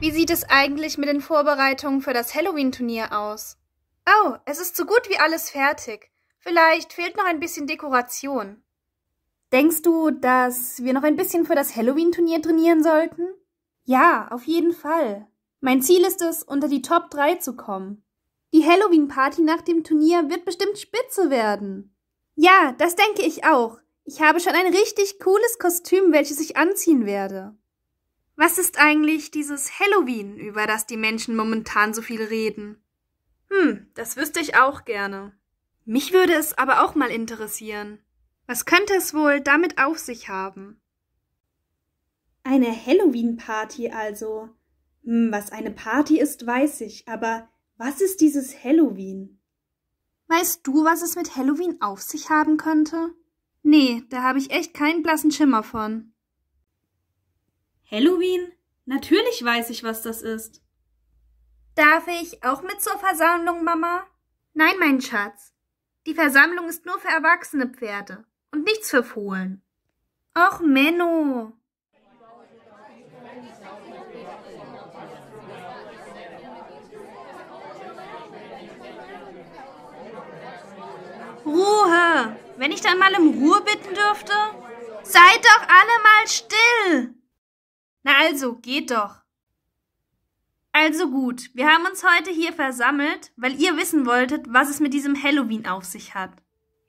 Wie sieht es eigentlich mit den Vorbereitungen für das Halloween-Turnier aus? Oh, es ist so gut wie alles fertig. Vielleicht fehlt noch ein bisschen Dekoration. Denkst du, dass wir noch ein bisschen für das Halloween-Turnier trainieren sollten? Ja, auf jeden Fall. Mein Ziel ist es, unter die Top 3 zu kommen. Die Halloween-Party nach dem Turnier wird bestimmt spitze werden. Ja, das denke ich auch. Ich habe schon ein richtig cooles Kostüm, welches ich anziehen werde. Was ist eigentlich dieses Halloween, über das die Menschen momentan so viel reden? Hm, das wüsste ich auch gerne. Mich würde es aber auch mal interessieren. Was könnte es wohl damit auf sich haben? Eine Halloween-Party also. Hm, was eine Party ist, weiß ich, aber was ist dieses Halloween? Weißt du, was es mit Halloween auf sich haben könnte? Nee, da habe ich echt keinen blassen Schimmer von. Halloween? Natürlich weiß ich, was das ist. Darf ich auch mit zur Versammlung, Mama? Nein, mein Schatz. Die Versammlung ist nur für erwachsene Pferde und nichts für Fohlen. Och, Menno. Ruhe! Wenn ich dann mal um Ruhe bitten dürfte? Seid doch alle mal still! Na also, geht doch. Also gut, wir haben uns heute hier versammelt, weil ihr wissen wolltet, was es mit diesem Halloween auf sich hat.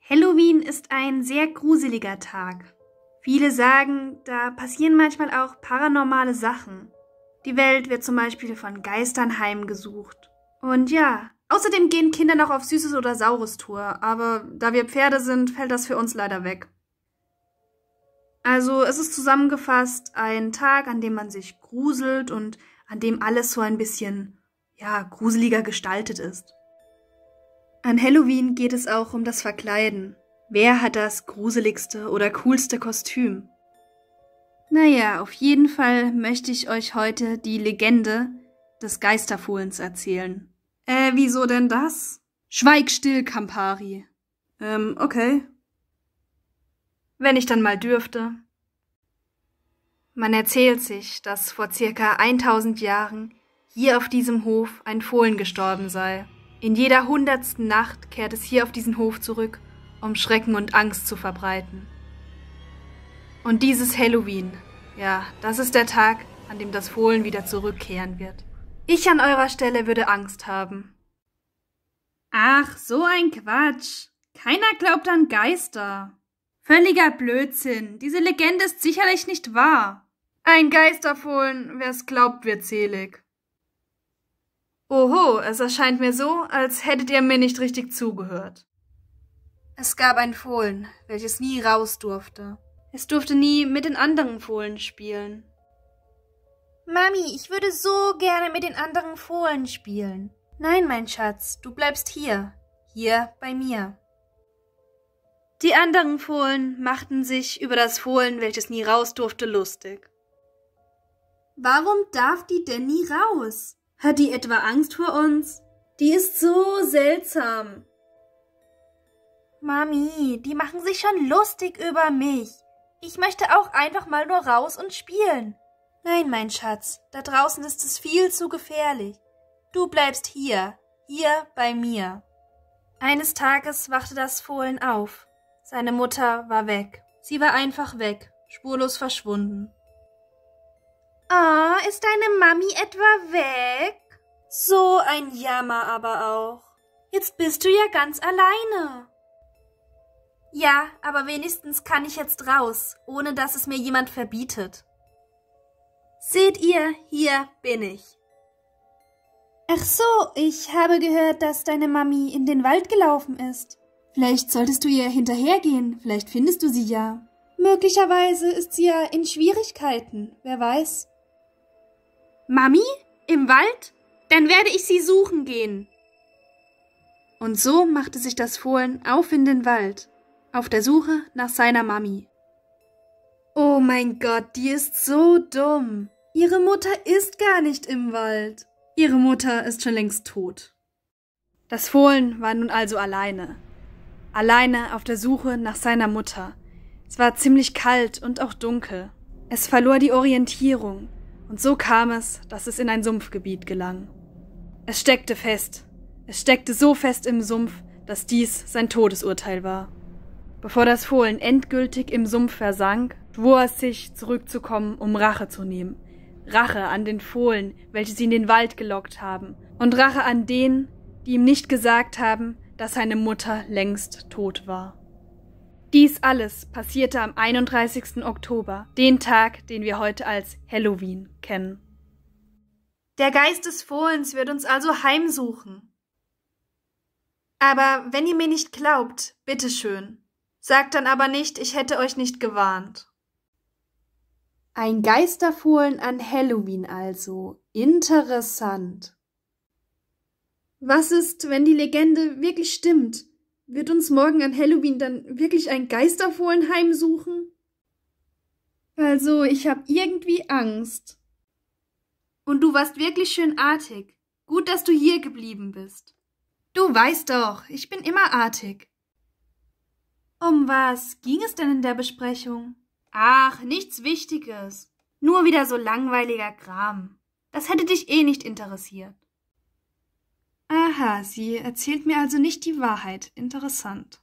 Halloween ist ein sehr gruseliger Tag. Viele sagen, da passieren manchmal auch paranormale Sachen. Die Welt wird zum Beispiel von Geistern heimgesucht. Und ja, außerdem gehen Kinder noch auf Süßes oder Saures Tour, aber da wir Pferde sind, fällt das für uns leider weg. Also es ist zusammengefasst ein Tag, an dem man sich gruselt und an dem alles so ein bisschen, ja, gruseliger gestaltet ist. An Halloween geht es auch um das Verkleiden. Wer hat das gruseligste oder coolste Kostüm? Naja, auf jeden Fall möchte ich euch heute die Legende des Geisterfohlens erzählen. Äh, wieso denn das? Schweig still, Campari. Ähm, okay wenn ich dann mal dürfte. Man erzählt sich, dass vor circa 1000 Jahren hier auf diesem Hof ein Fohlen gestorben sei. In jeder hundertsten Nacht kehrt es hier auf diesen Hof zurück, um Schrecken und Angst zu verbreiten. Und dieses Halloween, ja, das ist der Tag, an dem das Fohlen wieder zurückkehren wird. Ich an eurer Stelle würde Angst haben. Ach, so ein Quatsch. Keiner glaubt an Geister. Völliger Blödsinn. Diese Legende ist sicherlich nicht wahr. Ein Geisterfohlen, wer's glaubt, wird selig. Oho, es erscheint mir so, als hättet ihr mir nicht richtig zugehört. Es gab ein Fohlen, welches nie raus durfte. Es durfte nie mit den anderen Fohlen spielen. Mami, ich würde so gerne mit den anderen Fohlen spielen. Nein, mein Schatz, du bleibst hier. Hier bei mir. Die anderen Fohlen machten sich über das Fohlen, welches nie raus durfte, lustig. Warum darf die denn nie raus? Hat die etwa Angst vor uns? Die ist so seltsam. Mami, die machen sich schon lustig über mich. Ich möchte auch einfach mal nur raus und spielen. Nein, mein Schatz, da draußen ist es viel zu gefährlich. Du bleibst hier, hier bei mir. Eines Tages wachte das Fohlen auf seine Mutter war weg. Sie war einfach weg, spurlos verschwunden. Ah, oh, ist deine Mami etwa weg? So ein Jammer aber auch. Jetzt bist du ja ganz alleine. Ja, aber wenigstens kann ich jetzt raus, ohne dass es mir jemand verbietet. Seht ihr, hier bin ich. Ach so, ich habe gehört, dass deine Mami in den Wald gelaufen ist. Vielleicht solltest du ihr hinterhergehen, vielleicht findest du sie ja. Möglicherweise ist sie ja in Schwierigkeiten, wer weiß. Mami? Im Wald? Dann werde ich sie suchen gehen. Und so machte sich das Fohlen auf in den Wald, auf der Suche nach seiner Mami. Oh mein Gott, die ist so dumm. Ihre Mutter ist gar nicht im Wald. Ihre Mutter ist schon längst tot. Das Fohlen war nun also alleine alleine auf der Suche nach seiner Mutter. Es war ziemlich kalt und auch dunkel. Es verlor die Orientierung, und so kam es, dass es in ein Sumpfgebiet gelang. Es steckte fest. Es steckte so fest im Sumpf, dass dies sein Todesurteil war. Bevor das Fohlen endgültig im Sumpf versank, schwor es sich, zurückzukommen, um Rache zu nehmen. Rache an den Fohlen, welche sie in den Wald gelockt haben, und Rache an denen, die ihm nicht gesagt haben, dass seine Mutter längst tot war. Dies alles passierte am 31. Oktober, den Tag, den wir heute als Halloween kennen. Der Geist des Fohlens wird uns also heimsuchen. Aber wenn ihr mir nicht glaubt, bitteschön, sagt dann aber nicht, ich hätte euch nicht gewarnt. Ein Geisterfohlen an Halloween also. Interessant. Was ist, wenn die Legende wirklich stimmt? Wird uns morgen an Halloween dann wirklich ein Geisterfohlen heimsuchen? Also, ich hab irgendwie Angst. Und du warst wirklich schön artig. Gut, dass du hier geblieben bist. Du weißt doch, ich bin immer artig. Um was ging es denn in der Besprechung? Ach, nichts Wichtiges. Nur wieder so langweiliger Kram. Das hätte dich eh nicht interessiert. Aha, sie erzählt mir also nicht die Wahrheit. Interessant.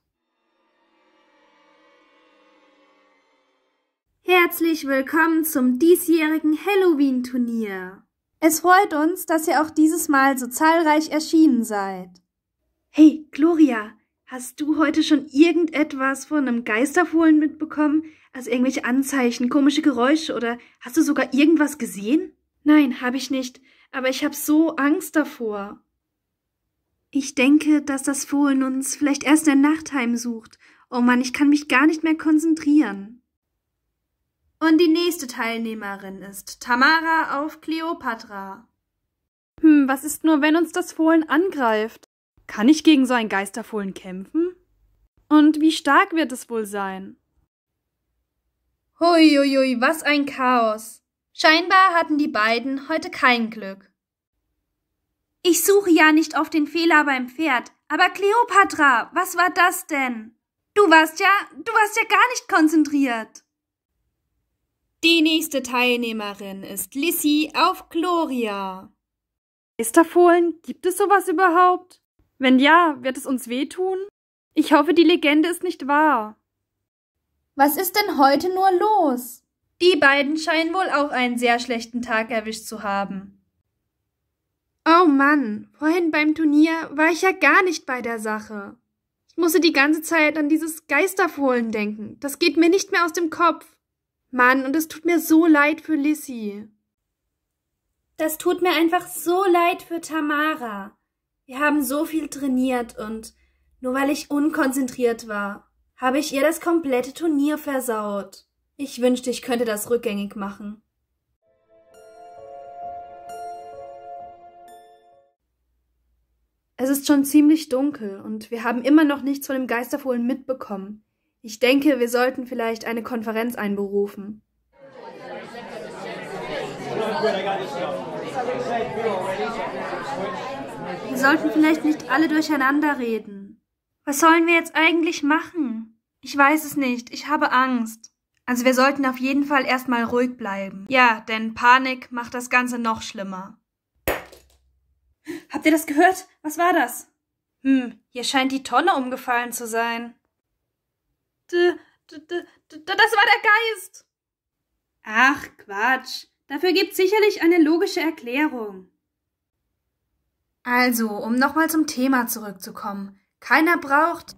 Herzlich willkommen zum diesjährigen Halloween-Turnier. Es freut uns, dass ihr auch dieses Mal so zahlreich erschienen seid. Hey, Gloria, hast du heute schon irgendetwas von einem Geisterfohlen mitbekommen? Also irgendwelche Anzeichen, komische Geräusche oder hast du sogar irgendwas gesehen? Nein, habe ich nicht, aber ich habe so Angst davor. Ich denke, dass das Fohlen uns vielleicht erst in der Nacht heimsucht. Oh Mann, ich kann mich gar nicht mehr konzentrieren. Und die nächste Teilnehmerin ist Tamara auf Cleopatra. Hm, was ist nur, wenn uns das Fohlen angreift? Kann ich gegen so ein Geisterfohlen kämpfen? Und wie stark wird es wohl sein? Huiuiui, was ein Chaos. Scheinbar hatten die beiden heute kein Glück. Ich suche ja nicht auf den Fehler beim Pferd. Aber Kleopatra, was war das denn? Du warst ja, du warst ja gar nicht konzentriert. Die nächste Teilnehmerin ist Lissy auf Gloria. Esterfohlen, gibt es sowas überhaupt? Wenn ja, wird es uns wehtun? Ich hoffe, die Legende ist nicht wahr. Was ist denn heute nur los? Die beiden scheinen wohl auch einen sehr schlechten Tag erwischt zu haben. Oh Mann, vorhin beim Turnier war ich ja gar nicht bei der Sache. Ich musste die ganze Zeit an dieses Geisterfohlen denken. Das geht mir nicht mehr aus dem Kopf. Mann, und es tut mir so leid für Lissy. Das tut mir einfach so leid für Tamara. Wir haben so viel trainiert und nur weil ich unkonzentriert war, habe ich ihr das komplette Turnier versaut. Ich wünschte, ich könnte das rückgängig machen. ist schon ziemlich dunkel und wir haben immer noch nichts von dem Geisterfohlen mitbekommen. Ich denke, wir sollten vielleicht eine Konferenz einberufen. Wir sollten vielleicht nicht alle durcheinander reden. Was sollen wir jetzt eigentlich machen? Ich weiß es nicht, ich habe Angst. Also wir sollten auf jeden Fall erstmal ruhig bleiben. Ja, denn Panik macht das Ganze noch schlimmer. Habt ihr das gehört? Was war das? Hm, hier scheint die Tonne umgefallen zu sein. D, d, d, d das war der Geist. Ach, Quatsch. Dafür gibt's sicherlich eine logische Erklärung. Also, um nochmal zum Thema zurückzukommen. Keiner braucht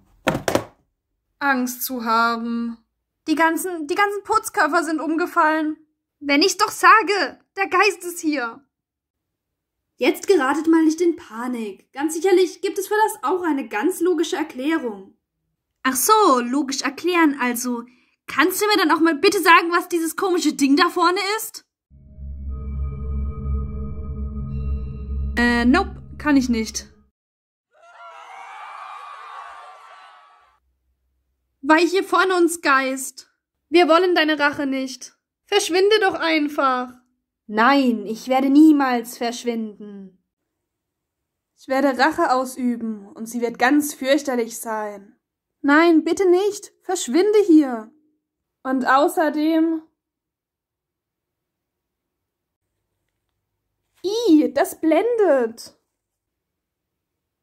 Angst zu haben. Die ganzen, die ganzen Putzkörper sind umgefallen. Wenn ich doch sage, der Geist ist hier. Jetzt geratet mal nicht in Panik. Ganz sicherlich gibt es für das auch eine ganz logische Erklärung. Ach so, logisch erklären also. Kannst du mir dann auch mal bitte sagen, was dieses komische Ding da vorne ist? Äh, nope, kann ich nicht. hier von uns, Geist. Wir wollen deine Rache nicht. Verschwinde doch einfach. Nein, ich werde niemals verschwinden. Ich werde Rache ausüben, und sie wird ganz fürchterlich sein. Nein, bitte nicht. Verschwinde hier. Und außerdem. I, das blendet.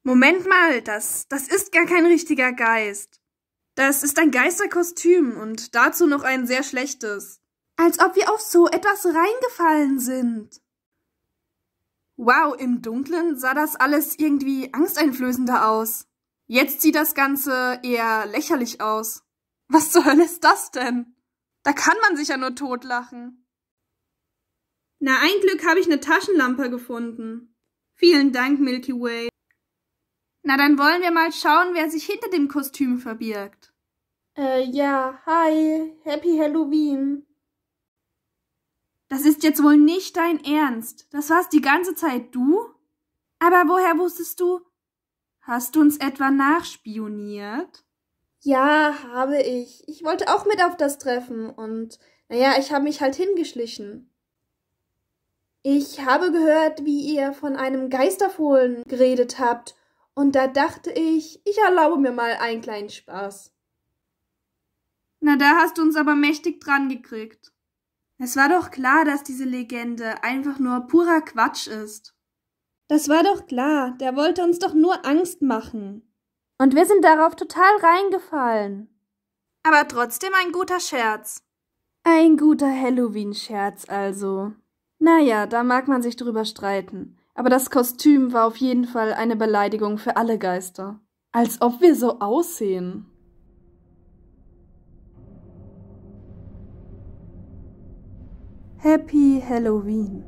Moment mal, das, das ist gar kein richtiger Geist. Das ist ein Geisterkostüm und dazu noch ein sehr schlechtes. Als ob wir auf so etwas reingefallen sind. Wow, im Dunkeln sah das alles irgendwie angsteinflößender aus. Jetzt sieht das Ganze eher lächerlich aus. Was zur Hölle ist das denn? Da kann man sich ja nur totlachen. Na, ein Glück habe ich eine Taschenlampe gefunden. Vielen Dank, Milky Way. Na, dann wollen wir mal schauen, wer sich hinter dem Kostüm verbirgt. Äh, ja, hi, Happy Halloween. Das ist jetzt wohl nicht dein Ernst. Das warst die ganze Zeit du? Aber woher wusstest du? Hast du uns etwa nachspioniert? Ja, habe ich. Ich wollte auch mit auf das Treffen und naja, ich habe mich halt hingeschlichen. Ich habe gehört, wie ihr von einem Geisterfohlen geredet habt, und da dachte ich, ich erlaube mir mal einen kleinen Spaß. Na, da hast du uns aber mächtig dran gekriegt. Es war doch klar, dass diese Legende einfach nur purer Quatsch ist. Das war doch klar, der wollte uns doch nur Angst machen. Und wir sind darauf total reingefallen. Aber trotzdem ein guter Scherz. Ein guter Halloween-Scherz also. Naja, da mag man sich drüber streiten. Aber das Kostüm war auf jeden Fall eine Beleidigung für alle Geister. Als ob wir so aussehen. Happy Halloween!